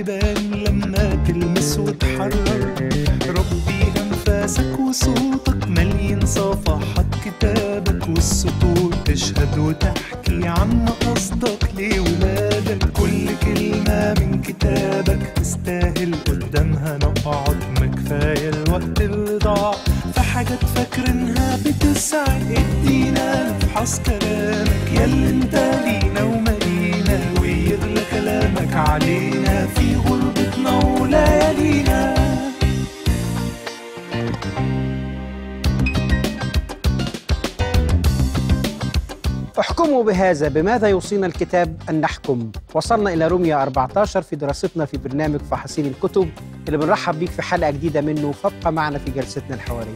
تبان لما تلمس وتحرر ربي أنفاسك وصوتك مليان صفحات كتابك والسطور تشهد وتحكي عما قصدك لولادك كل كلمة من كتابك تستاهل قدامها نقعد ما كفاية الوقت اللي ضاع في حاجات فاكرينها بتسعد ادينا نفحص كلامك يا اللي انت ليه وبهذا بماذا يوصينا الكتاب أن نحكم؟ وصلنا إلى روميا 14 في دراستنا في برنامج فحصين الكتب اللي بنرحب بيك في حلقة جديدة منه فابقى معنا في جلستنا الحوارية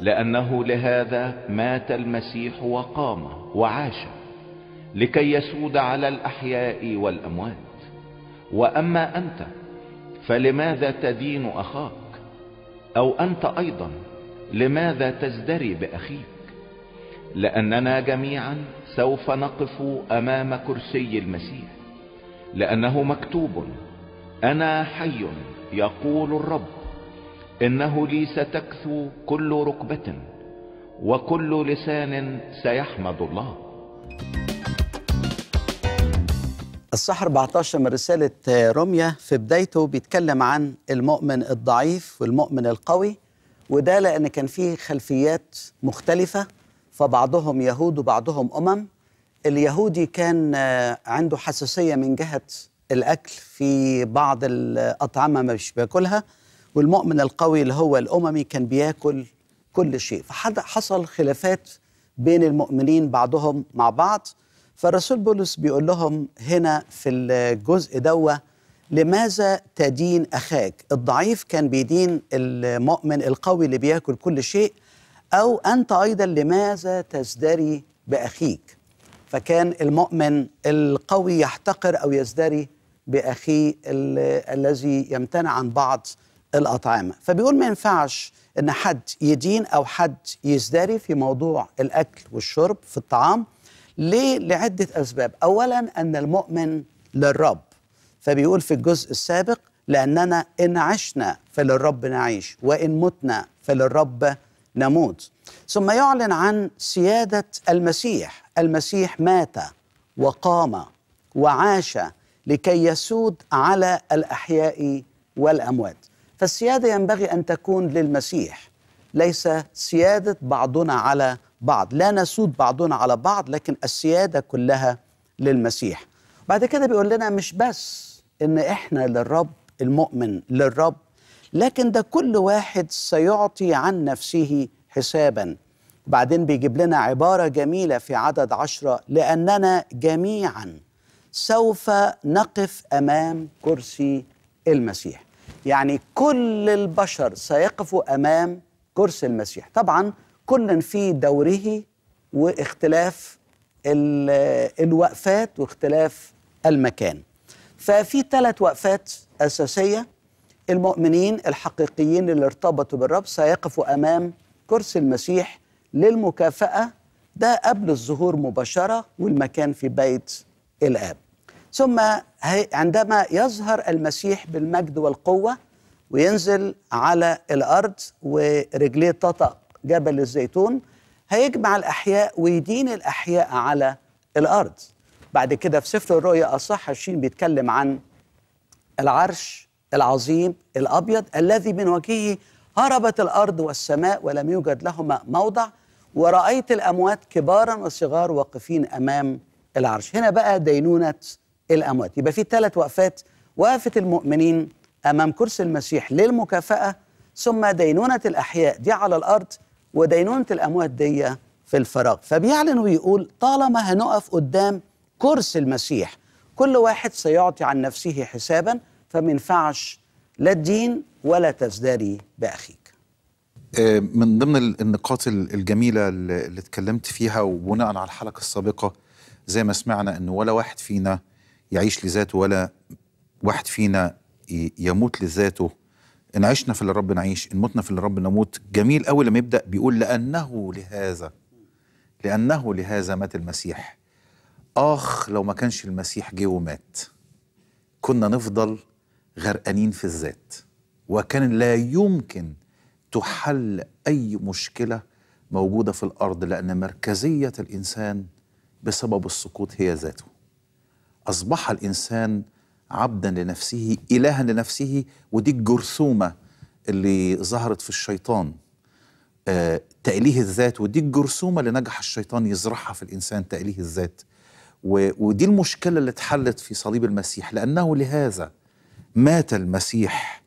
لأنه لهذا مات المسيح وقام وعاش لكي يسود على الأحياء والأموات وأما أنت فلماذا تدين اخاك او انت ايضا لماذا تزدري باخيك لاننا جميعا سوف نقف امام كرسي المسيح لانه مكتوب انا حي يقول الرب انه لي ستكثو كل ركبة وكل لسان سيحمد الله الصح 14 من رسالة روميا في بدايته بيتكلم عن المؤمن الضعيف والمؤمن القوي وده لأن كان فيه خلفيات مختلفة فبعضهم يهود وبعضهم أمم اليهودي كان آه، عنده حساسية من جهة الأكل في بعض الأطعمة مش بياكلها والمؤمن القوي اللي هو الأممي كان بياكل كل شيء فحصل خلافات بين المؤمنين بعضهم مع بعض فالرسول بولس بيقول لهم هنا في الجزء دوه لماذا تدين اخاك الضعيف كان بيدين المؤمن القوي اللي بياكل كل شيء او انت ايضا لماذا تزدري باخيك فكان المؤمن القوي يحتقر او يزدري باخيه الذي يمتنع عن بعض الاطعمه فبيقول ما ينفعش ان حد يدين او حد يزدري في موضوع الاكل والشرب في الطعام ليه لعده اسباب اولا ان المؤمن للرب فبيقول في الجزء السابق لاننا ان عشنا فللرب نعيش وان متنا فللرب نموت ثم يعلن عن سياده المسيح المسيح مات وقام وعاش لكي يسود على الاحياء والاموات فالسياده ينبغي ان تكون للمسيح ليس سياده بعضنا على بعض لا نسود بعضنا على بعض لكن السيادة كلها للمسيح بعد كده بيقول لنا مش بس ان احنا للرب المؤمن للرب لكن ده كل واحد سيعطي عن نفسه حسابا بعدين بيجيب لنا عبارة جميلة في عدد عشرة لأننا جميعا سوف نقف أمام كرسي المسيح يعني كل البشر سيقفوا أمام كرسي المسيح طبعا كنا في دوره واختلاف الوقفات واختلاف المكان ففي ثلاث وقفات أساسية المؤمنين الحقيقيين اللي ارتبطوا بالرب سيقفوا أمام كرسي المسيح للمكافأة ده قبل الظهور مباشرة والمكان في بيت الآب ثم عندما يظهر المسيح بالمجد والقوة وينزل على الأرض ورجليه تطأ جبل الزيتون هيجمع الأحياء ويدين الأحياء على الأرض بعد كده في سفر الرؤيا أصح الشين بيتكلم عن العرش العظيم الأبيض الذي من وجهه هربت الأرض والسماء ولم يوجد لهما موضع ورأيت الأموات كبارا وصغار واقفين أمام العرش هنا بقى دينونة الأموات يبقى في ثلاث وقفات وقفة المؤمنين أمام كرسي المسيح للمكافأة ثم دينونة الأحياء دي على الأرض ودينونة الأموات دي في الفراغ فبيعلن ويقول طالما هنقف قدام كرسي المسيح كل واحد سيعطي عن نفسه حسابا فما ينفعش لا الدين ولا تزدري بأخيك آه، من ضمن النقاط الجميلة اللي اتكلمت فيها وبناء على الحلقة السابقة زي ما سمعنا أنه ولا واحد فينا يعيش لذاته ولا واحد فينا يموت لذاته ان عشنا في اللي رب نعيش ان متنا في اللي رب نموت جميل قوي لما يبدا بيقول لانه لهذا لانه لهذا مات المسيح اخ لو ما كانش المسيح جه ومات كنا نفضل غرقانين في الذات وكان لا يمكن تحل اي مشكله موجوده في الارض لان مركزيه الانسان بسبب السقوط هي ذاته اصبح الانسان عبدا لنفسه إلها لنفسه ودي الجرثومة اللي ظهرت في الشيطان آه، تأليه الذات ودي الجرثومة اللي نجح الشيطان يزرعها في الإنسان تأليه الذات ودي المشكلة اللي اتحلت في صليب المسيح لأنه لهذا مات المسيح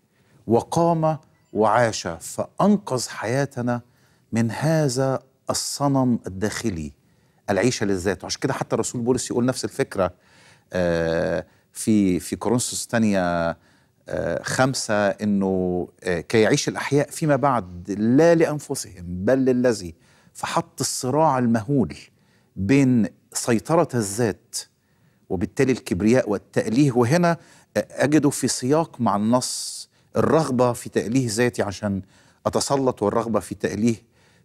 وقام وعاش فأنقذ حياتنا من هذا الصنم الداخلي العيشة للذات وعشان كده حتى الرسول بولس يقول نفس الفكرة آه في في كورنثوس الثانيه آه، خمسة أنه آه، كي يعيش الأحياء فيما بعد لا لأنفسهم بل للذي فحط الصراع المهول بين سيطرة الذات وبالتالي الكبرياء والتأليه وهنا آه، أجده في سياق مع النص الرغبة في تأليه ذاتي عشان أتسلط والرغبة في تأليه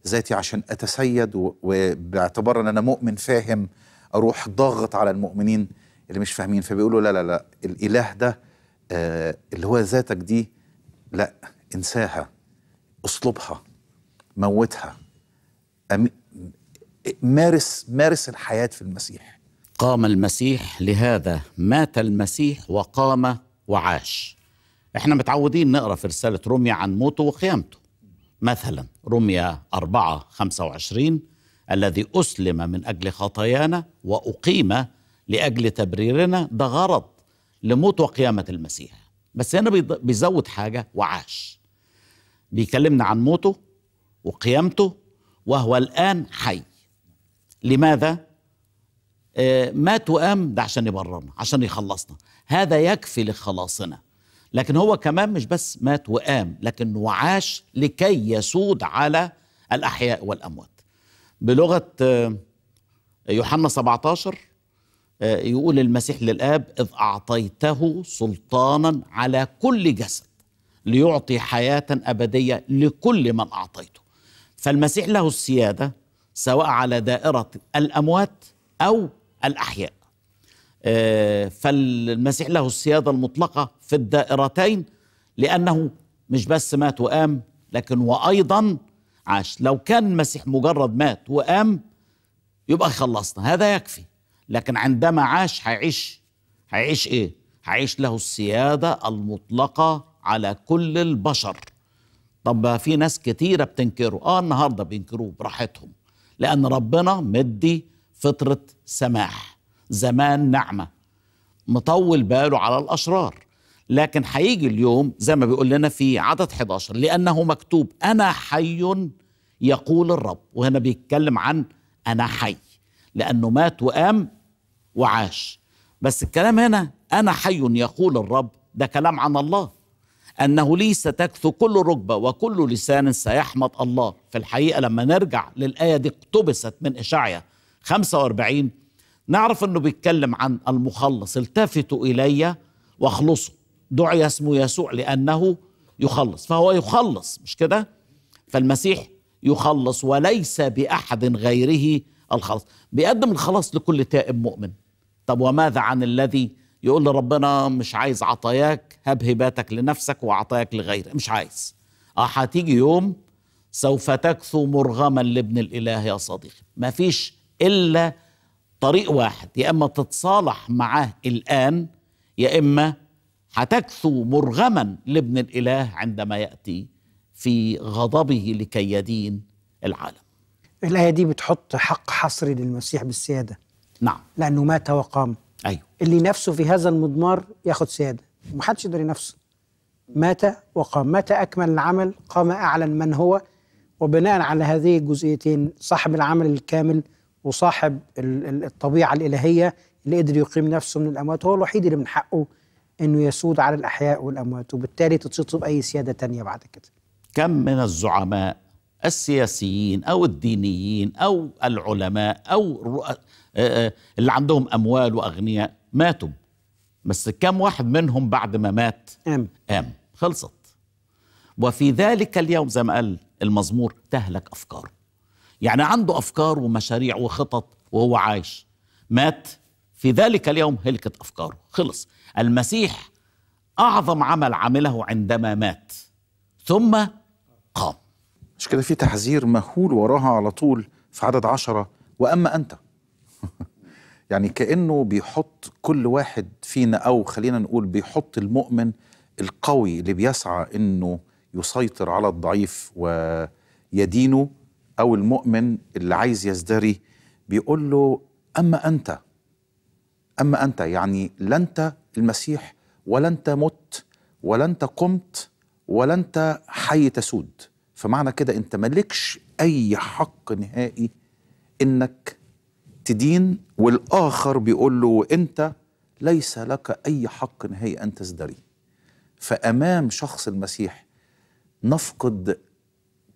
ذاتي عشان أتسيد وباعتبار أن أنا مؤمن فاهم أروح ضاغط على المؤمنين اللي مش فاهمين فبيقولوا لا لا لا الاله ده آه اللي هو ذاتك دي لا انساها اسلوبها موتها مارس مارس الحياه في المسيح قام المسيح لهذا مات المسيح وقام وعاش احنا متعودين نقرا في رساله روميا عن موته وقيامته مثلا روميا 4 25 الذي اسلم من اجل خطايانا واقيم لاجل تبريرنا ده غرض لموت وقيامه المسيح بس هنا بيزود حاجه وعاش بيكلمنا عن موته وقيامته وهو الان حي لماذا آه، مات وقام ده عشان يبررنا عشان يخلصنا هذا يكفي لخلاصنا لكن هو كمان مش بس مات وقام لكن وعاش لكي يسود على الأحياء والأموات بلغة آه، يوحنا 17 آه، يقول المسيح للاب اذ اعطيته سلطانا على كل جسد ليعطي حياه ابديه لكل من اعطيته فالمسيح له السياده سواء على دائره الاموات او الاحياء آه، فالمسيح له السياده المطلقه في الدائرتين لانه مش بس مات وقام لكن وايضا عاش لو كان المسيح مجرد مات وقام يبقى خلصنا هذا يكفي لكن عندما عاش هيعيش هيعيش ايه هيعيش له السياده المطلقه على كل البشر طب في ناس كتيره بتنكره اه النهارده بينكروه براحتهم لان ربنا مدي فطره سماح زمان نعمه مطول باله على الاشرار لكن هيجي اليوم زي ما بيقول لنا في عدد 11 لانه مكتوب انا حي يقول الرب وهنا بيتكلم عن انا حي لانه مات وقام وعاش بس الكلام هنا أنا حي يقول الرب ده كلام عن الله أنه لي ستكثو كل ركبة وكل لسان سيحمد الله في الحقيقة لما نرجع للآية دي اقتبست من إشعيا 45 نعرف أنه بيتكلم عن المخلص التفتوا إلي واخلصوا دعي اسمه يسوع لأنه يخلص فهو يخلص مش كده فالمسيح يخلص وليس بأحد غيره الخلاص بيقدم الخلاص لكل تائب مؤمن طب وماذا عن الذي يقول لربنا مش عايز عطاياك هب هباتك لنفسك وعطاياك لغيرك مش عايز اه هتيجي يوم سوف تكثو مرغما لابن الاله يا صديقي مفيش الا طريق واحد يا اما تتصالح معاه الان يا اما هتكثو مرغما لابن الاله عندما ياتي في غضبه لكي يدين العالم الايه دي بتحط حق حصري للمسيح بالسياده نعم لأنه مات وقام أيوه اللي نفسه في هذا المضمار ياخد سيادة ومحدش يقدر ينافسه مات وقام مات أكمل العمل قام أعلن من هو وبناء على هذه الجزئيتين صاحب العمل الكامل وصاحب الطبيعة الإلهية اللي قدر يقيم نفسه من الأموات هو الوحيد اللي من حقه أنه يسود على الأحياء والأموات وبالتالي تتصيب أي سيادة تانية بعد كده كم من الزعماء السياسيين او الدينيين او العلماء او آه، آه، اللي عندهم اموال واغنياء ماتوا بس كم واحد منهم بعد ما مات قام قام خلصت وفي ذلك اليوم زي ما قال المزمور تهلك افكاره يعني عنده افكار ومشاريع وخطط وهو عايش مات في ذلك اليوم هلكت افكاره خلص المسيح اعظم عمل عمله عندما مات ثم قام مش كده في تحذير مهول وراها على طول في عدد عشرة وأما أنت يعني كأنه بيحط كل واحد فينا أو خلينا نقول بيحط المؤمن القوي اللي بيسعى أنه يسيطر على الضعيف ويدينه أو المؤمن اللي عايز يزدري بيقول له أما أنت أما أنت يعني لا أنت المسيح ولا أنت مت ولا أنت قمت ولا أنت حي تسود فمعنى كده انت مالكش اي حق نهائي انك تدين والاخر بيقول له انت ليس لك اي حق نهائي ان تزدري فامام شخص المسيح نفقد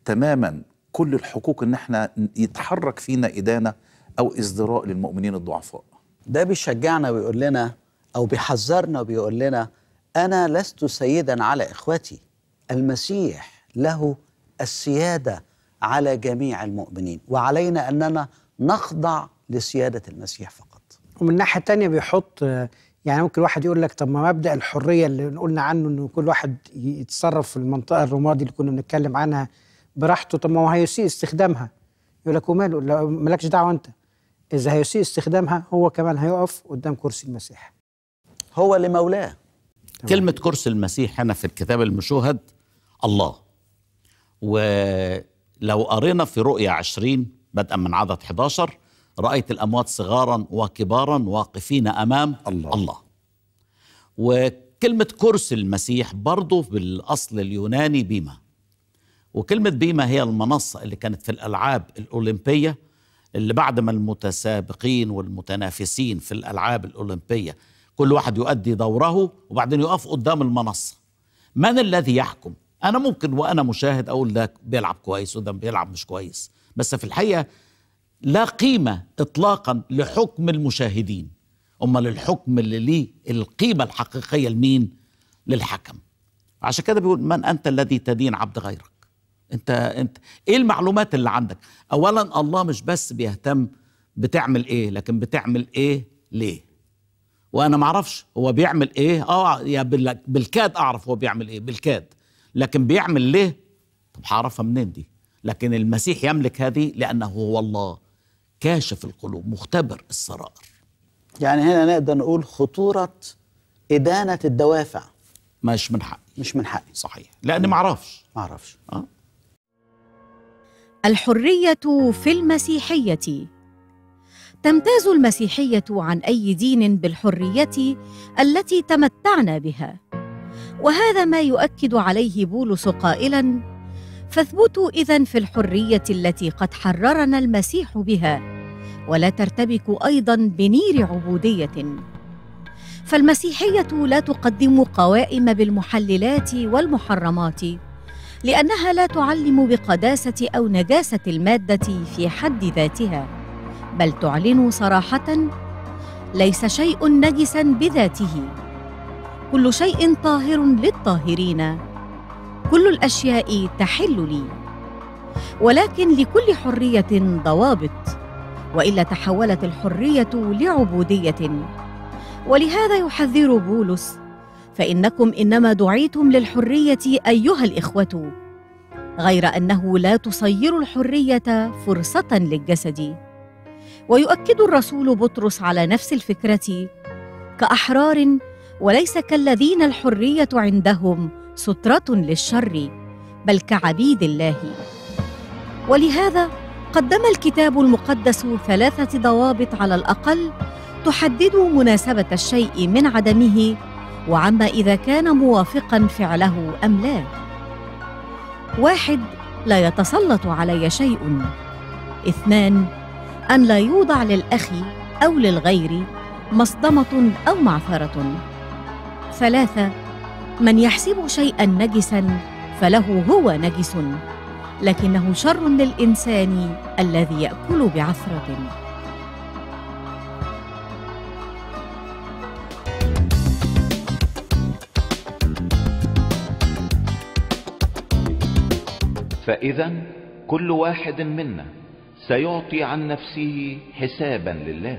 تماما كل الحقوق ان احنا يتحرك فينا ادانه او ازدراء للمؤمنين الضعفاء ده بيشجعنا ويقول لنا او بيحذرنا وبيقول لنا انا لست سيدا على اخوتي المسيح له السياده على جميع المؤمنين وعلينا اننا نخضع لسياده المسيح فقط. ومن الناحيه الثانيه بيحط يعني ممكن واحد يقول لك طب ما مبدا الحريه اللي قلنا عنه انه كل واحد يتصرف في المنطقه الرمادي اللي كنا بنتكلم عنها براحته طب ما هو هيسيء استخدامها يقول لك وماله مالكش دعوه انت اذا هيسيء استخدامها هو كمان هيقف قدام كرسي المسيح هو لمولاه كلمه كرسي المسيح هنا في الكتاب المشوهد الله ولو قرينا في رؤية عشرين بدءا من عدد 11 رأيت الأموات صغارا وكبارا واقفين أمام الله, الله. وكلمة كرسي المسيح برضه بالأصل اليوناني بيما وكلمة بيما هي المنصة اللي كانت في الألعاب الأولمبية اللي بعد ما المتسابقين والمتنافسين في الألعاب الأولمبية كل واحد يؤدي دوره وبعدين يقف قدام المنصة من الذي يحكم انا ممكن وانا مشاهد اقول ده بيلعب كويس وده بيلعب مش كويس بس في الحقيقه لا قيمه اطلاقا لحكم المشاهدين امال الحكم اللي ليه القيمه الحقيقيه لمين للحكم عشان كده بيقول من انت الذي تدين عبد غيرك انت انت ايه المعلومات اللي عندك اولا الله مش بس بيهتم بتعمل ايه لكن بتعمل ايه ليه وانا معرفش هو بيعمل ايه اه يا بالكاد اعرف هو بيعمل ايه بالكاد لكن بيعمل ليه طب هعرفها منين دي لكن المسيح يملك هذه لأنه هو الله كاشف القلوب مختبر السرائر يعني هنا نقدر نقول خطورة إدانة الدوافع مش من حقي مش من حقي صحيح لأني ما اعرفش أه؟ الحرية في المسيحية تمتاز المسيحية عن أي دين بالحرية التي تمتعنا بها وهذا ما يؤكد عليه بولس قائلا فاثبتوا اذا في الحريه التي قد حررنا المسيح بها ولا ترتبكوا ايضا بنير عبوديه فالمسيحيه لا تقدم قوائم بالمحللات والمحرمات لانها لا تعلم بقداسه او نجاسه الماده في حد ذاتها بل تعلن صراحه ليس شيء نجسا بذاته كل شيء طاهر للطاهرين كل الاشياء تحل لي ولكن لكل حريه ضوابط والا تحولت الحريه لعبوديه ولهذا يحذر بولس فانكم انما دعيتم للحريه ايها الاخوه غير انه لا تصير الحريه فرصه للجسد ويؤكد الرسول بطرس على نفس الفكره كاحرار وليس كالذين الحريه عندهم ستره للشر بل كعبيد الله ولهذا قدم الكتاب المقدس ثلاثه ضوابط على الاقل تحدد مناسبه الشيء من عدمه وعما اذا كان موافقا فعله ام لا واحد لا يتسلط علي شيء اثنان ان لا يوضع للاخ او للغير مصدمه او معثره ثلاثة من يحسب شيئا نجسا فله هو نجس لكنه شر للإنسان الذي يأكل بعثرة فإذا كل واحد منا سيعطي عن نفسه حسابا لله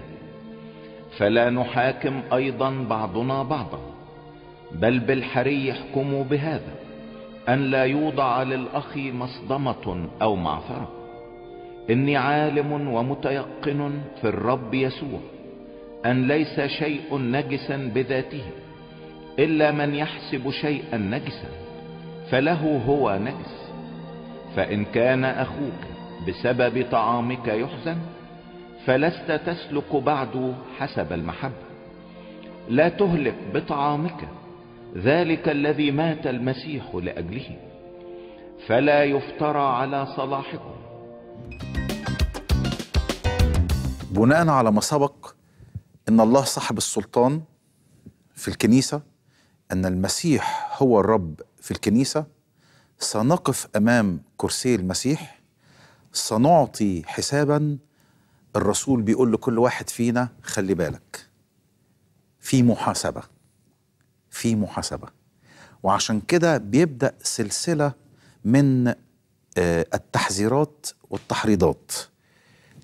فلا نحاكم أيضا بعضنا بعضا بل بالحري يحكموا بهذا أن لا يوضع للأخ مصدمة أو معثرة إني عالم ومتيقن في الرب يسوع أن ليس شيء نجسا بذاته إلا من يحسب شيئا نجسا فله هو نجس فإن كان أخوك بسبب طعامك يحزن فلست تسلك بعد حسب المحبة لا تهلك بطعامك ذلك الذي مات المسيح لأجله فلا يفترى على صلاحكم بناء على ما سبق ان الله صاحب السلطان في الكنيسه ان المسيح هو الرب في الكنيسه سنقف امام كرسي المسيح سنعطي حسابا الرسول بيقول لكل واحد فينا خلي بالك في محاسبه في محاسبه وعشان كده بيبدا سلسله من آه، التحذيرات والتحريضات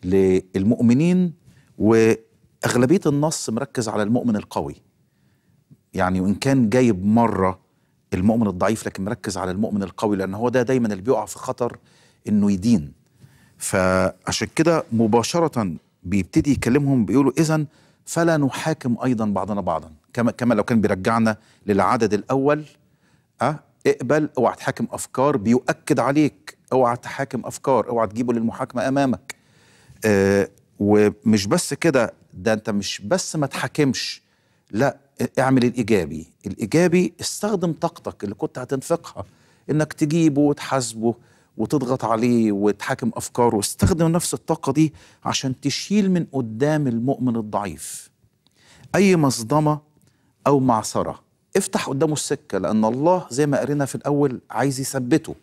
للمؤمنين واغلبيه النص مركز على المؤمن القوي يعني وان كان جايب مره المؤمن الضعيف لكن مركز على المؤمن القوي لان هو ده دايما اللي بيقع في خطر انه يدين فعشان كده مباشره بيبتدي يكلمهم بيقولوا اذا فلا نحاكم ايضا بعضنا بعضا كما كما لو كان بيرجعنا للعدد الاول أه؟ اقبل اوعى تحاكم افكار بيؤكد عليك اوعى تحاكم افكار اوعى تجيبه للمحاكمه امامك أه ومش بس كده ده انت مش بس ما تحاكمش لا اعمل الايجابي الايجابي استخدم طاقتك اللي كنت هتنفقها انك تجيبه وتحاسبه وتضغط عليه وتحاكم افكاره استخدم نفس الطاقه دي عشان تشيل من قدام المؤمن الضعيف اي مصدمه أو معصرة افتح قدامه السكة لأن الله زي ما قرينا في الأول عايز يثبته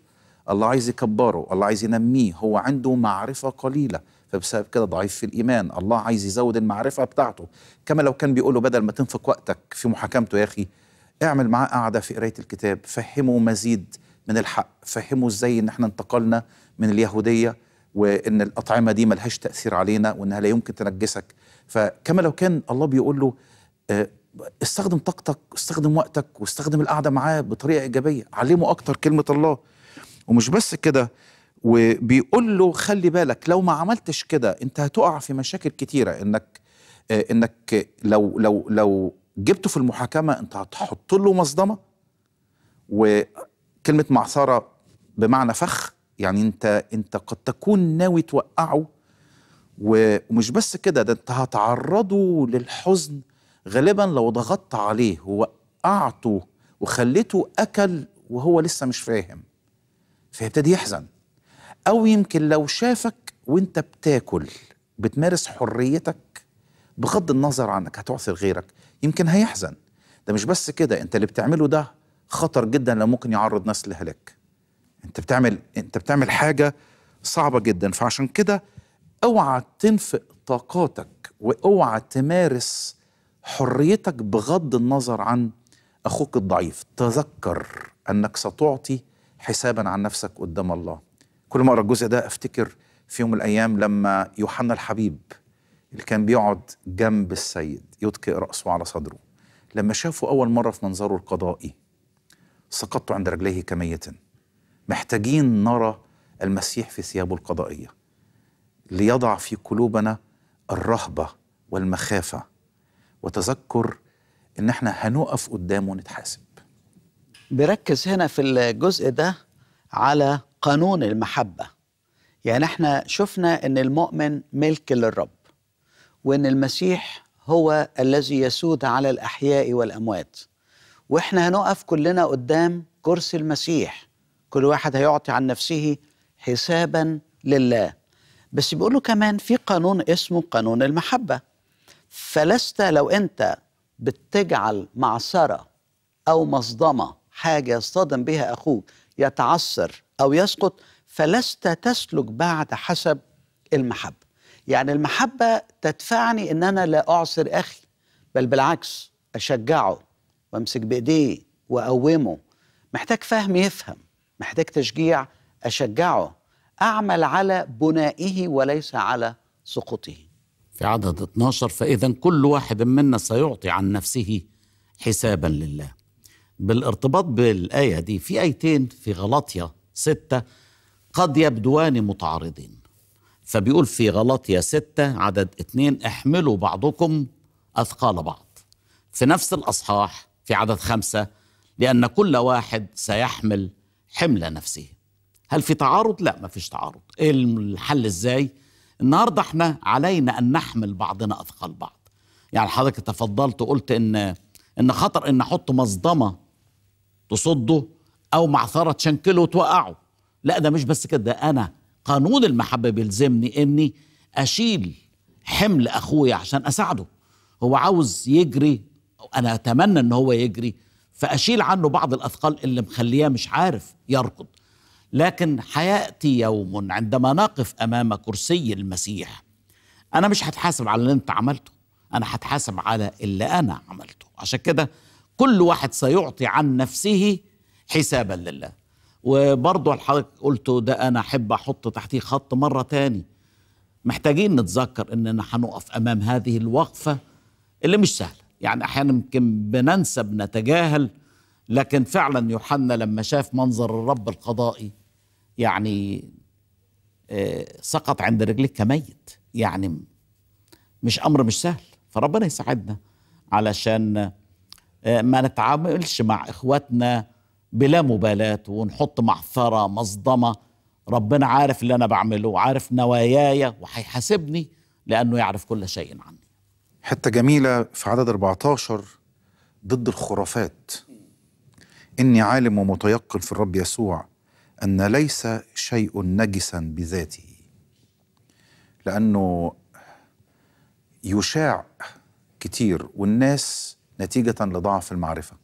الله عايز يكبره الله عايز ينميه هو عنده معرفة قليلة فبسبب كده ضعيف في الإيمان الله عايز يزود المعرفة بتاعته كما لو كان بيقول له بدل ما تنفق وقتك في محاكمته يا أخي اعمل معاه قعدة في قراية الكتاب فهمه مزيد من الحق فهمه ازاي ان احنا انتقلنا من اليهودية وان الأطعمة دي ملهاش تأثير علينا وانها لا يمكن تنجسك فكما لو كان الله بيقول له آه، استخدم طاقتك استخدم وقتك واستخدم القعدة معاه بطريقة إيجابية علمه أكتر كلمة الله ومش بس كده وبيقول له خلي بالك لو ما عملتش كده انت هتقع في مشاكل كتيرة انك انك لو لو لو جبته في المحاكمة انت هتحط له مصدمة وكلمة معثرة بمعنى فخ يعني انت انت قد تكون ناوي توقعه ومش بس كده ده انت هتعرضه للحزن غالبا لو ضغطت عليه ووقعته وخليته اكل وهو لسه مش فاهم فيبتدي يحزن او يمكن لو شافك وانت بتاكل بتمارس حريتك بغض النظر عنك هتعثر غيرك يمكن هيحزن ده مش بس كده انت اللي بتعمله ده خطر جدا لو ممكن يعرض ناس لهلاك انت بتعمل انت بتعمل حاجه صعبه جدا فعشان كده اوعى تنفق طاقاتك واوعى تمارس حريتك بغض النظر عن اخوك الضعيف تذكر انك ستعطي حسابا عن نفسك قدام الله كل ما اقرا الجزء ده افتكر في يوم من الايام لما يوحنا الحبيب اللي كان بيقعد جنب السيد يدقي راسه على صدره لما شافه اول مره في منظره القضائي سقطت عند رجليه كميه محتاجين نرى المسيح في ثيابه القضائيه ليضع في قلوبنا الرهبه والمخافه وتذكر ان احنا هنقف قدامه ونتحاسب بركز هنا في الجزء ده على قانون المحبه يعني احنا شفنا ان المؤمن ملك للرب وان المسيح هو الذي يسود على الاحياء والاموات واحنا هنقف كلنا قدام كرسي المسيح كل واحد هيعطي عن نفسه حسابا لله بس بيقول له كمان في قانون اسمه قانون المحبه فلست لو أنت بتجعل معصرة أو مصدمة حاجة يصطدم بها أخوك يتعصر أو يسقط فلست تسلك بعد حسب المحبة يعني المحبة تدفعني أن أنا لا أعصر أخي بل بالعكس أشجعه وأمسك بإيديه وأقومه محتاج فهم يفهم محتاج تشجيع أشجعه أعمل على بنائه وليس على سقوطه في عدد 12 فإذا كل واحد منا سيعطي عن نفسه حسابا لله بالارتباط بالآية دي في آيتين في غلاطيا ستة قد يبدوان متعارضين فبيقول في غلاطيا ستة عدد اثنين احملوا بعضكم أثقال بعض في نفس الأصحاح في عدد خمسة لأن كل واحد سيحمل حمل نفسه هل في تعارض؟ لا ما فيش تعارض إيه الحل ازاي؟ النهارده احنا علينا ان نحمل بعضنا اثقال بعض يعني حضرتك تفضلت وقلت ان ان خطر ان احط مصدمه تصده او معثره تشنكله وتوقعه لا ده مش بس كده ده انا قانون المحبه بيلزمني اني اشيل حمل اخويا عشان اساعده هو عاوز يجري انا اتمنى ان هو يجري فاشيل عنه بعض الاثقال اللي مخليه مش عارف يركض لكن حياتي يوم عندما نقف امام كرسي المسيح انا مش هتحاسب على اللي انت عملته انا هتحاسب على اللي انا عملته عشان كده كل واحد سيعطي عن نفسه حسابا لله وبرضه حضرتك قلته ده انا احب احط تحتيه خط مره تاني محتاجين نتذكر اننا هنقف امام هذه الوقفه اللي مش سهله يعني احيانا يمكن بننسى بنتجاهل لكن فعلا يوحنا لما شاف منظر الرب القضائي يعني آه، سقط عند رجلك كميت يعني مش امر مش سهل فربنا يساعدنا علشان آه، ما نتعاملش مع اخواتنا بلا مبالاه ونحط معثرة مصدمه ربنا عارف اللي انا بعمله وعارف نواياي وهيحاسبني لانه يعرف كل شيء عني حته جميله في عدد 14 ضد الخرافات اني عالم ومتيقن في الرب يسوع أن ليس شيء نجسا بذاته لأنه يشاع كتير والناس نتيجة لضعف المعرفة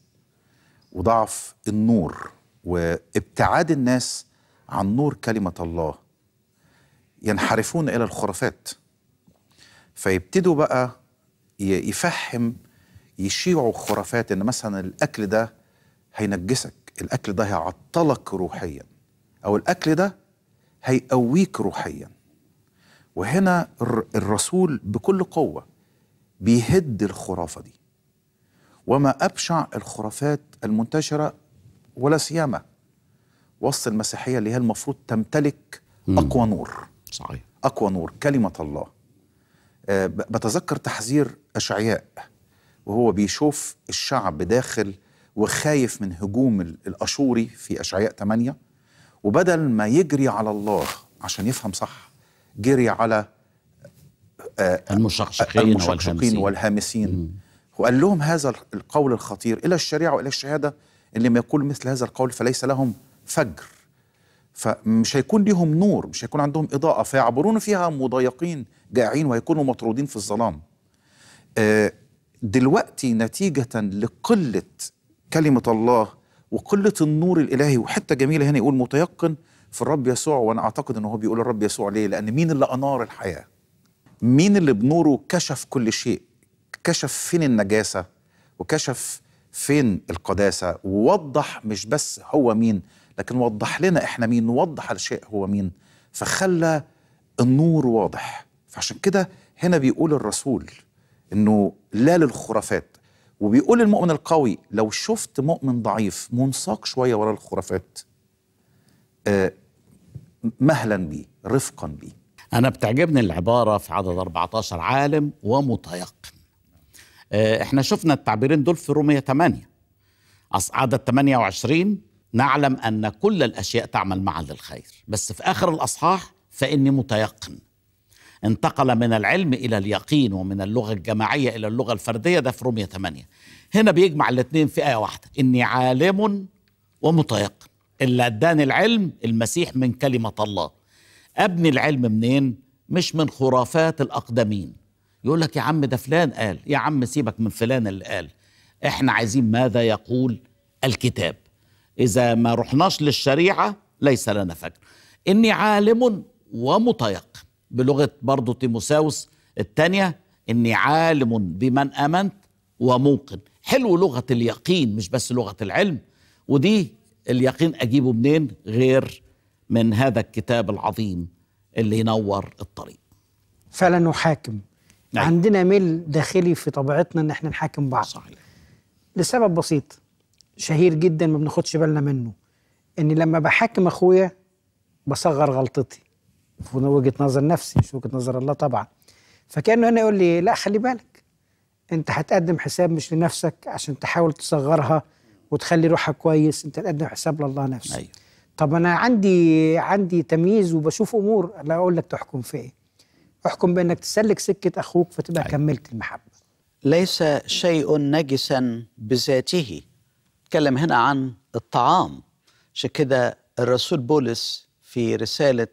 وضعف النور وابتعاد الناس عن نور كلمة الله ينحرفون إلى الخرافات فيبتدوا بقى يفهم يشيعوا خرافات إن مثلا الأكل ده هينجسك الأكل ده هيعطلك روحياً أو الأكل ده هيقويك روحيا وهنا الرسول بكل قوة بيهد الخرافة دي وما أبشع الخرافات المنتشرة ولا سيما وسط المسيحية اللي هي المفروض تمتلك أقوى نور صحيح أقوى نور كلمة الله آه، بتذكر تحذير أشعياء وهو بيشوف الشعب داخل وخايف من هجوم الأشوري في أشعياء 8 وبدل ما يجري على الله عشان يفهم صح جري على آه، آه، المشقشقين, المشقشقين والهامسين, والهامسين. وقال لهم هذا القول الخطير إلى الشريعة وإلى الشهادة اللي ما يقول مثل هذا القول فليس لهم فجر فمش هيكون ليهم نور مش هيكون عندهم إضاءة فيعبرون فيها مضايقين جائعين ويكونوا مطرودين في الظلام آه، دلوقتي نتيجة لقلة كلمة الله وقله النور الالهي وحته جميله هنا يقول متيقن في الرب يسوع وانا اعتقد ان هو بيقول الرب يسوع ليه؟ لان مين اللي انار الحياه؟ مين اللي بنوره كشف كل شيء؟ كشف فين النجاسه وكشف فين القداسه ووضح مش بس هو مين لكن وضح لنا احنا مين ووضح الشيء هو مين فخلى النور واضح فعشان كده هنا بيقول الرسول انه لا للخرافات وبيقول المؤمن القوي لو شفت مؤمن ضعيف منساق شويه وراء الخرافات آه، مهلا بيه رفقا بيه انا بتعجبني العباره في عدد 14 عالم ومتيقن آه، احنا شفنا التعبيرين دول في روميه 8 عدد 28 نعلم ان كل الاشياء تعمل معا للخير بس في اخر الاصحاح فاني متيقن انتقل من العلم إلى اليقين ومن اللغة الجماعية إلى اللغة الفردية ده في رومية 8 هنا بيجمع الاثنين في آية واحدة إني عالم ومتيقن اللي أداني العلم المسيح من كلمة الله أبني العلم منين؟ مش من خرافات الأقدمين يقول لك يا عم ده فلان قال يا عم سيبك من فلان اللي قال احنا عايزين ماذا يقول الكتاب إذا ما رحناش للشريعة ليس لنا فجر إني عالم ومتيقن بلغه برضه تيموساوس الثانيه اني عالم بمن امنت وموقن حلو لغه اليقين مش بس لغه العلم ودي اليقين اجيبه منين غير من هذا الكتاب العظيم اللي ينور الطريق فعلا نحاكم نعم. عندنا ميل داخلي في طبيعتنا ان احنا نحاكم بعض صحيح لسبب بسيط شهير جدا ما بناخدش بالنا منه اني لما بحاكم اخويا بصغر غلطتي من وجهه نظر نفسي مش وجهه نظر الله طبعا فكانه هنا يقول لي لا خلي بالك انت هتقدم حساب مش لنفسك عشان تحاول تصغرها وتخلي روحك كويس انت تقدم حساب لله نفسه أيوة. طب انا عندي عندي تمييز وبشوف امور لا اقول لك تحكم في ايه احكم بانك تسلك سكه اخوك فتبقى أيوة. كملت المحبه ليس شيء نجسا بذاته تكلم هنا عن الطعام عشان كده الرسول بولس في رساله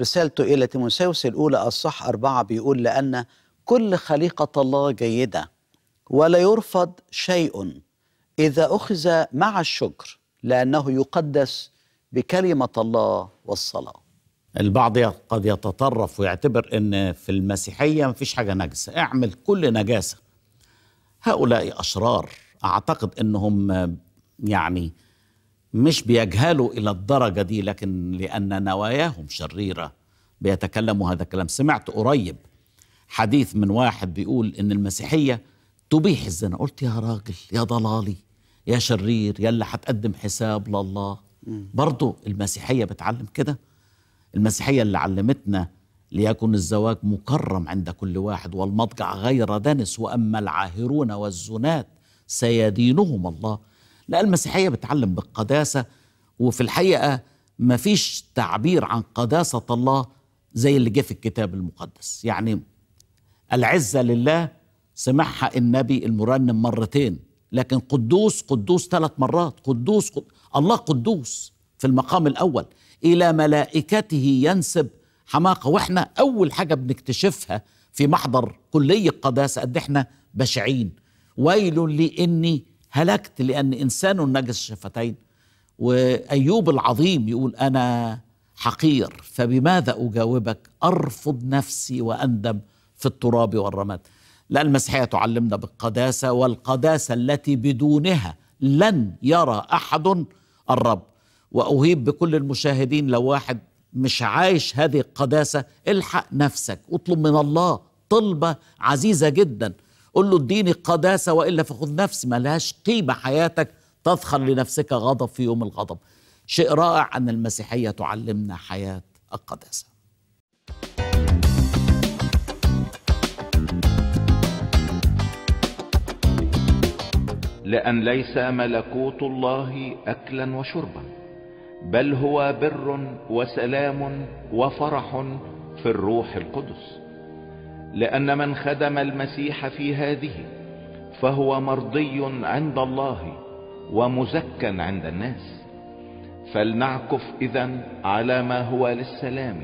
رسالته إلى تيموساوس الأولى الصح أربعة بيقول لأن كل خليقة الله جيدة ولا يرفض شيء إذا أخذ مع الشكر لأنه يقدس بكلمة الله والصلاة البعض قد يتطرف ويعتبر أن في المسيحية مفيش حاجة نجسة اعمل كل نجاسة هؤلاء أشرار أعتقد أنهم آه، يعني مش بيجهلوا إلى الدرجة دي لكن لأن نواياهم شريرة بيتكلموا هذا الكلام سمعت قريب حديث من واحد بيقول إن المسيحية تبيح الزنا قلت يا راجل يا ضلالي يا شرير يا اللي هتقدم حساب لله برضو المسيحية بتعلم كده المسيحية اللي علمتنا ليكن الزواج مكرم عند كل واحد والمضجع غير دنس وأما العاهرون والزنات سيدينهم الله لا المسيحيه بتعلم بالقداسه وفي الحقيقه ما فيش تعبير عن قداسه الله زي اللي جه في الكتاب المقدس يعني العزه لله سمعها النبي المرنم مرتين لكن قدوس قدوس ثلاث مرات قدوس قد... الله قدوس في المقام الاول الى ملائكته ينسب حماقه واحنا اول حاجه بنكتشفها في محضر كليه القداسه قد احنا بشعين ويل لاني هلكت لأن إنسان نجس شفتين وأيوب العظيم يقول أنا حقير فبماذا أجاوبك أرفض نفسي وأندم في التراب والرماد لا المسيحية تعلمنا بالقداسة والقداسة التي بدونها لن يرى أحد الرب وأهيب بكل المشاهدين لو واحد مش عايش هذه القداسة الحق نفسك اطلب من الله طلبة عزيزة جدا قل له اديني قداسه والا فخذ نفسي ملهاش قيمه حياتك تذخر لنفسك غضب في يوم الغضب شيء رائع ان المسيحيه تعلمنا حياه القداسه لان ليس ملكوت الله اكلا وشربا بل هو بر وسلام وفرح في الروح القدس لأن من خدم المسيح في هذه فهو مرضي عند الله ومزكى عند الناس فلنعكف إذا على ما هو للسلام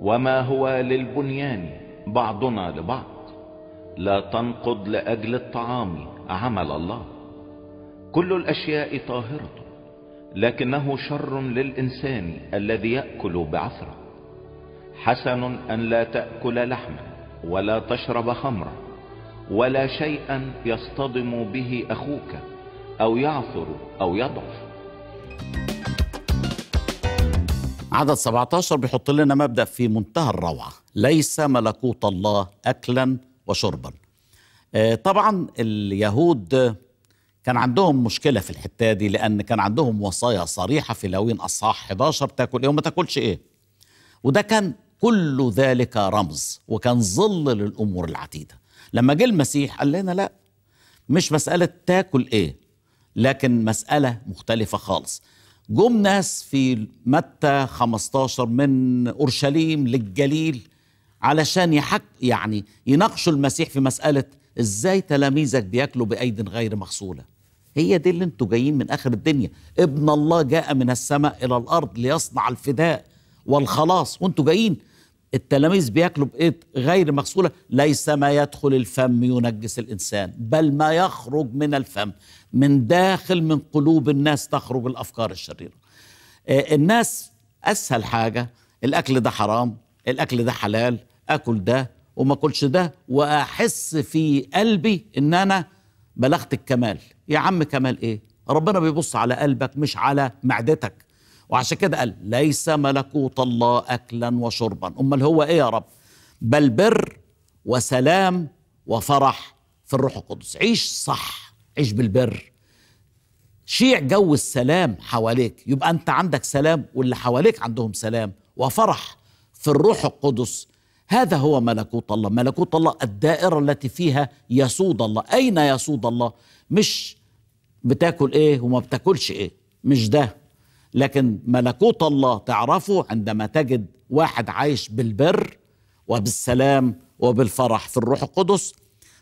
وما هو للبنيان بعضنا لبعض لا تنقض لأجل الطعام عمل الله كل الأشياء طاهرة لكنه شر للإنسان الذي يأكل بعثرة حسن أن لا تأكل لحما ولا تشرب خمرا ولا شيئا يصطدم به اخوك او يعثر او يضعف عدد 17 بيحط لنا مبدا في منتهى الروعه ليس ملكوت الله اكلا وشربا آه، طبعا اليهود كان عندهم مشكله في الحته دي لان كان عندهم وصايا صريحه في لوين اصحاح 11 تاكل ايه وما تاكلش ايه وده كان كل ذلك رمز وكان ظل للامور العتيده لما جه المسيح قال لنا لا مش مساله تاكل ايه لكن مساله مختلفه خالص جم ناس في متى 15 من اورشليم للجليل علشان يحك يعني يناقشوا المسيح في مساله ازاي تلاميذك بياكلوا بايد غير مغسوله هي دي اللي انتوا جايين من اخر الدنيا ابن الله جاء من السماء الى الارض ليصنع الفداء والخلاص وانتوا جايين التلاميذ بياكلوا بايه غير مغسوله ليس ما يدخل الفم ينجس الانسان بل ما يخرج من الفم من داخل من قلوب الناس تخرج الافكار الشريره آه، الناس اسهل حاجه الاكل ده حرام الاكل ده حلال اكل ده وما اكلش ده واحس في قلبي ان انا بلغت الكمال يا عم كمال ايه ربنا بيبص على قلبك مش على معدتك وعشان كده قال ليس ملكوت الله أكلا وشربا أمال هو إيه يا رب بل بر وسلام وفرح في الروح القدس عيش صح عيش بالبر شيع جو السلام حواليك يبقى أنت عندك سلام واللي حواليك عندهم سلام وفرح في الروح القدس هذا هو ملكوت الله ملكوت الله الدائرة التي فيها يسود الله أين يسود الله مش بتاكل ايه وما بتاكلش ايه مش ده لكن ملكوت الله تعرفه عندما تجد واحد عايش بالبر وبالسلام وبالفرح في الروح القدس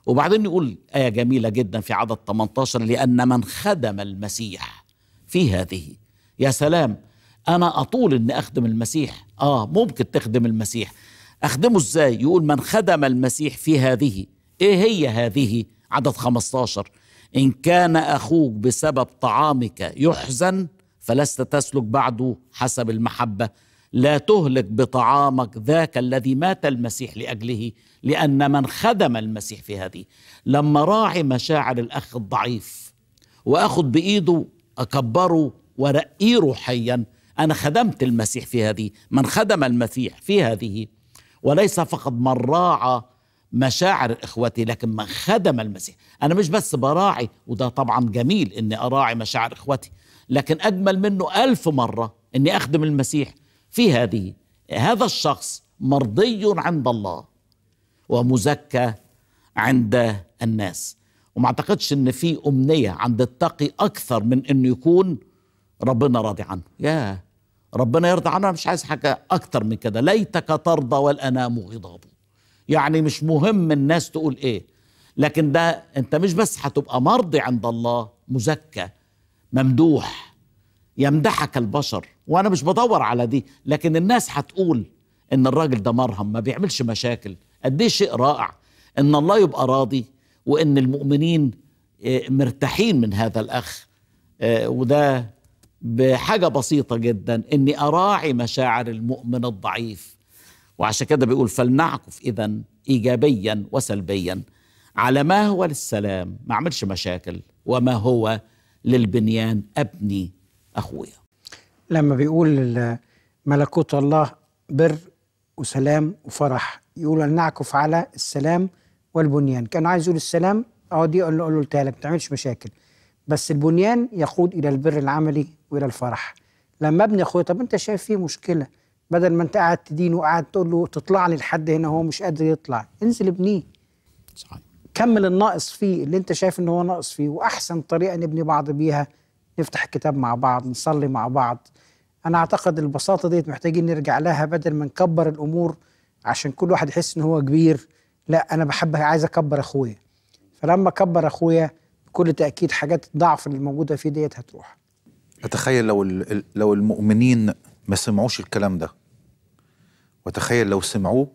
وبعدين يقول آية جميلة جدا في عدد 18 لأن من خدم المسيح في هذه يا سلام أنا أطول أني أخدم المسيح آه ممكن تخدم المسيح أخدمه إزاي يقول من خدم المسيح في هذه إيه هي هذه عدد 15 إن كان أخوك بسبب طعامك يحزن فلست تسلك بعده حسب المحبه لا تهلك بطعامك ذاك الذي مات المسيح لاجله لان من خدم المسيح في هذه لما راعي مشاعر الاخ الضعيف واخد بايده اكبره ورقيه روحيا انا خدمت المسيح في هذه من خدم المسيح في هذه وليس فقط من راعى مشاعر اخوتي لكن من خدم المسيح انا مش بس براعي وده طبعا جميل اني اراعي مشاعر اخوتي لكن أجمل منه ألف مرة أني أخدم المسيح في هذه هذا الشخص مرضي عند الله ومزكى عند الناس وما اعتقدش ان في امنيه عند التقي اكثر من انه يكون ربنا راضي عنه يا ربنا يرضى عنه انا مش عايز حاجه اكتر من كده ليتك ترضى والانام غضابه يعني مش مهم الناس تقول ايه لكن ده انت مش بس هتبقى مرضي عند الله مزكى ممدوح يمدحك البشر وانا مش بدور على دي لكن الناس هتقول ان الراجل ده مرهم ما بيعملش مشاكل قد ايه شيء رائع ان الله يبقى راضي وان المؤمنين آه، مرتاحين من هذا الاخ آه، وده بحاجه بسيطه جدا اني اراعي مشاعر المؤمن الضعيف وعشان كده بيقول فلنعكف اذا ايجابيا وسلبيا على ما هو للسلام ما عملش مشاكل وما هو للبنيان أبني أخويا لما بيقول ملكوت الله بر وسلام وفرح يقول أن نعكف على السلام والبنيان كان عايز يقول السلام اه دي له قلتها لك ما تعملش مشاكل بس البنيان يقود الى البر العملي والى الفرح لما ابني اخويا طب انت شايف فيه مشكله بدل ما انت قاعد تدينه وقاعد تقول له تطلع لي لحد هنا هو مش قادر يطلع انزل ابنيه صحيح كمل الناقص فيه اللي انت شايف ان هو ناقص فيه واحسن طريقه نبني بعض بيها نفتح الكتاب مع بعض نصلي مع بعض انا اعتقد البساطه دي محتاجين نرجع لها بدل ما نكبر الامور عشان كل واحد يحس ان هو كبير لا انا بحب عايز اكبر اخويا فلما اكبر اخويا بكل تاكيد حاجات الضعف اللي موجوده فيه ديت هتروح اتخيل لو لو المؤمنين ما سمعوش الكلام ده وتخيل لو سمعوه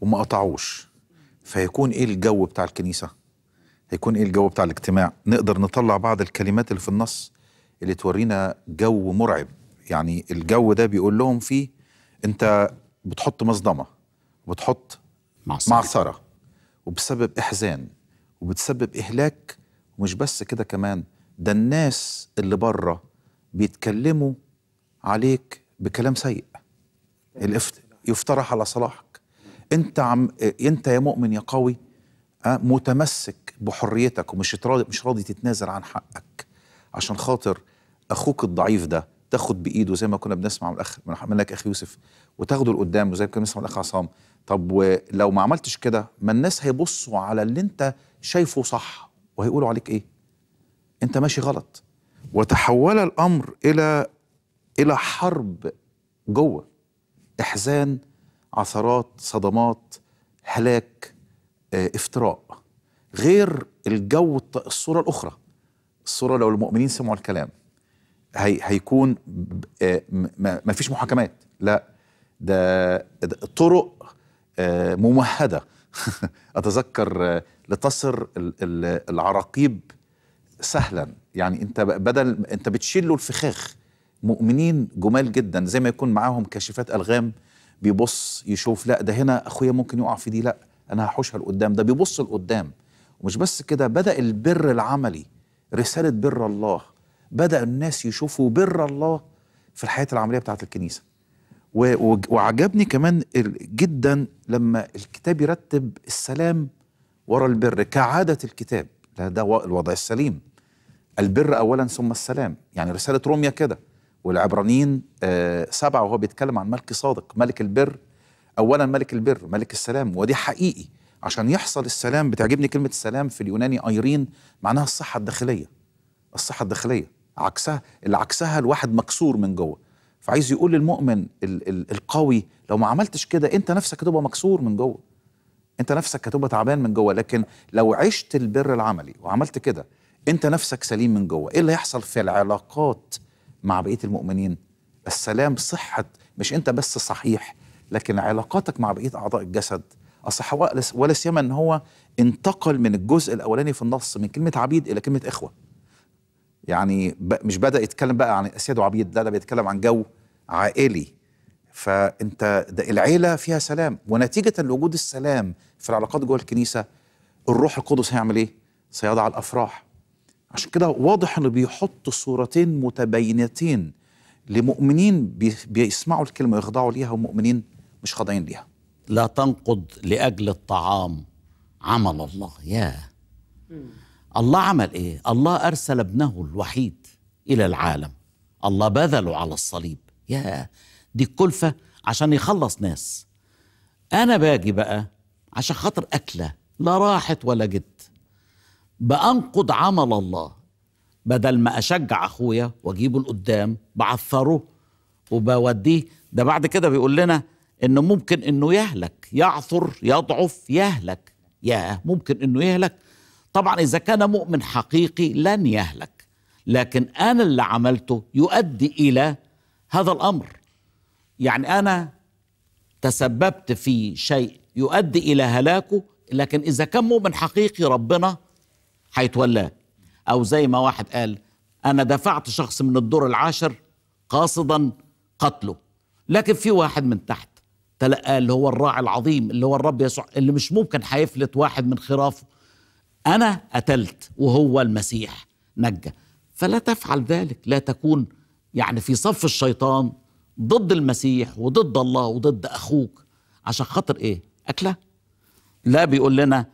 وما قطعوش فيكون ايه الجو بتاع الكنيسه هيكون ايه الجو بتاع الاجتماع نقدر نطلع بعض الكلمات اللي في النص اللي تورينا جو مرعب يعني الجو ده بيقول لهم فيه انت بتحط مصدمه وبتحط معصرة. معصره وبتسبب احزان وبتسبب اهلاك ومش بس كده كمان ده الناس اللي بره بيتكلموا عليك بكلام سيء يفترح على صلاحك انت عم انت يا مؤمن يا قوي آه، متمسك بحريتك ومش راضي مش راضي تتنازل عن حقك عشان خاطر اخوك الضعيف ده تاخد بايده زي ما كنا بنسمع من الاخ من حملك اخ يوسف وتاخده لقدام وزي ما كنا بنسمع من الاخ عصام طب ولو ما عملتش كده ما الناس هيبصوا على اللي انت شايفه صح وهيقولوا عليك ايه انت ماشي غلط وتحول الامر الى الى حرب جوه احزان عثرات صدمات هلاك آه، افتراء غير الجو الصورة الأخرى الصورة لو المؤمنين سمعوا الكلام هي هيكون آه، ما فيش محاكمات لا ده, ده طرق آه، ممهدة أتذكر لتصر العراقيب سهلا يعني أنت بدل أنت بتشيل له الفخاخ مؤمنين جمال جدا زي ما يكون معاهم كاشفات ألغام بيبص يشوف لا ده هنا اخويا ممكن يقع في دي لا انا هحوشها لقدام ده بيبص لقدام ومش بس كده بدا البر العملي رساله بر الله بدا الناس يشوفوا بر الله في الحياه العمليه بتاعه الكنيسه وعجبني كمان جدا لما الكتاب يرتب السلام ورا البر كعاده الكتاب ده الوضع السليم البر اولا ثم السلام يعني رساله روميا كده والعبرانيين آه، سبعة وهو بيتكلم عن ملك صادق ملك البر أولا ملك البر ملك السلام ودي حقيقي عشان يحصل السلام بتعجبني كلمة السلام في اليوناني أيرين معناها الصحة الداخلية الصحة الداخلية عكسها اللي عكسها الواحد مكسور من جوه فعايز يقول للمؤمن ال ال القوي لو ما عملتش كده انت نفسك هتبقى مكسور من جوه انت نفسك هتبقى تعبان من جوه لكن لو عشت البر العملي وعملت كده انت نفسك سليم من جوه ايه اللي هيحصل في العلاقات مع بقيه المؤمنين السلام صحه مش انت بس صحيح لكن علاقاتك مع بقيه اعضاء الجسد اصح ولا سيما ان هو انتقل من الجزء الاولاني في النص من كلمه عبيد الى كلمه اخوه يعني مش بدا يتكلم بقى عن اسياد وعبيد لا ده بيتكلم عن جو عائلي فانت ده العيله فيها سلام ونتيجه لوجود السلام في العلاقات جوه الكنيسه الروح القدس هيعمل ايه سيضع الافراح عشان كده واضح انه بيحط صورتين متباينتين لمؤمنين بيسمعوا الكلمه ويخضعوا ليها ومؤمنين مش خاضعين ليها لا تنقض لاجل الطعام عمل الله يا الله عمل ايه الله ارسل ابنه الوحيد الى العالم الله بذله على الصليب يا دي الكلفه عشان يخلص ناس انا باجي بقى عشان خاطر اكله لا راحت ولا جت بأنقض عمل الله بدل ما أشجع أخويا وأجيبه لقدام بعثره وبوديه ده بعد كده بيقول لنا إنه ممكن إنه يهلك يعثر يضعف يهلك يا ممكن إنه يهلك طبعا إذا كان مؤمن حقيقي لن يهلك لكن أنا اللي عملته يؤدي إلى هذا الأمر يعني أنا تسببت في شيء يؤدي إلى هلاكه لكن إذا كان مؤمن حقيقي ربنا هيتولاه أو زي ما واحد قال أنا دفعت شخص من الدور العاشر قاصدا قتله لكن في واحد من تحت تلقى اللي هو الراعي العظيم اللي هو الرب يسوع اللي مش ممكن هيفلت واحد من خرافه أنا قتلت وهو المسيح نجى فلا تفعل ذلك لا تكون يعني في صف الشيطان ضد المسيح وضد الله وضد أخوك عشان خاطر إيه؟ أكلة لا بيقول لنا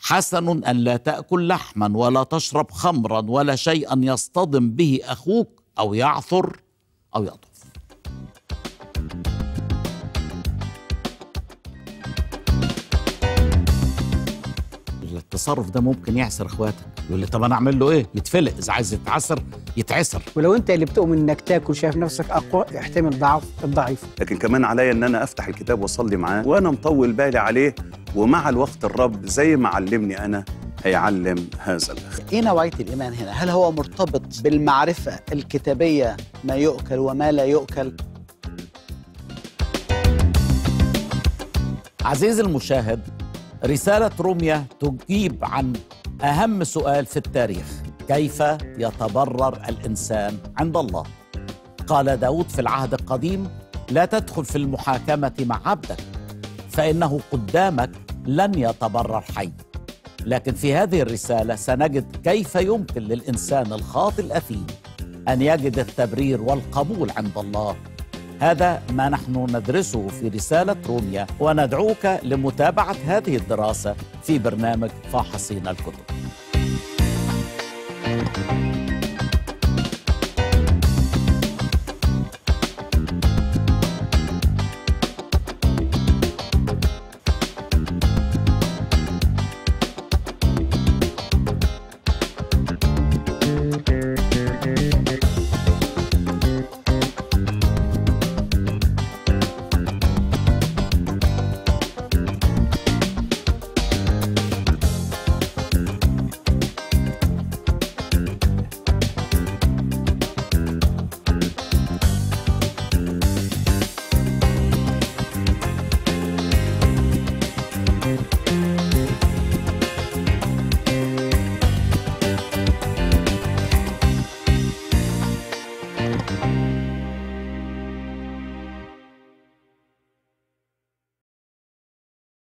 حسن أن لا تأكل لحما ولا تشرب خمرا ولا شيئا يصطدم به أخوك أو يعثر أو يطف التصرف ده ممكن يعسر اخواتك يقول لي طب انا اعمل له ايه يتفلق اذا عايز يتعسر يتعسر ولو انت اللي بتؤمن انك تاكل شايف نفسك اقوى احتمل ضعف الضعيف لكن كمان عليا ان انا افتح الكتاب واصلي معاه وانا مطول بالي عليه ومع الوقت الرب زي ما علمني انا هيعلم هذا الاخ ايه نوعيه الايمان هنا هل هو مرتبط بالمعرفه الكتابيه ما يؤكل وما لا يؤكل عزيزي المشاهد رسالة روميا تجيب عن أهم سؤال في التاريخ كيف يتبرر الإنسان عند الله قال داود في العهد القديم لا تدخل في المحاكمة مع عبدك فإنه قدامك لن يتبرر حي لكن في هذه الرسالة سنجد كيف يمكن للإنسان الخاطئ الأثيم أن يجد التبرير والقبول عند الله هذا ما نحن ندرسه في رسالة روميا وندعوك لمتابعة هذه الدراسة في برنامج فاحصين الكتب